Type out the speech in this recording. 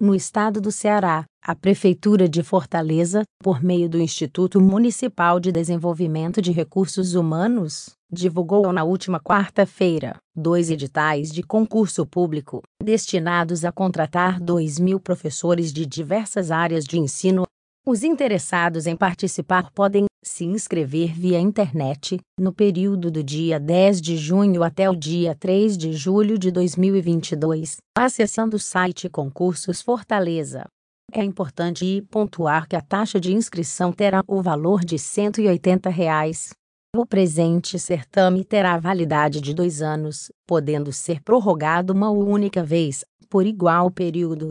no estado do Ceará, a Prefeitura de Fortaleza, por meio do Instituto Municipal de Desenvolvimento de Recursos Humanos, divulgou na última quarta-feira dois editais de concurso público destinados a contratar 2 mil professores de diversas áreas de ensino. Os interessados em participar podem se inscrever via internet, no período do dia 10 de junho até o dia 3 de julho de 2022, acessando o site Concursos Fortaleza. É importante pontuar que a taxa de inscrição terá o valor de R$ 180. Reais. O presente certame terá validade de dois anos, podendo ser prorrogado uma única vez, por igual período.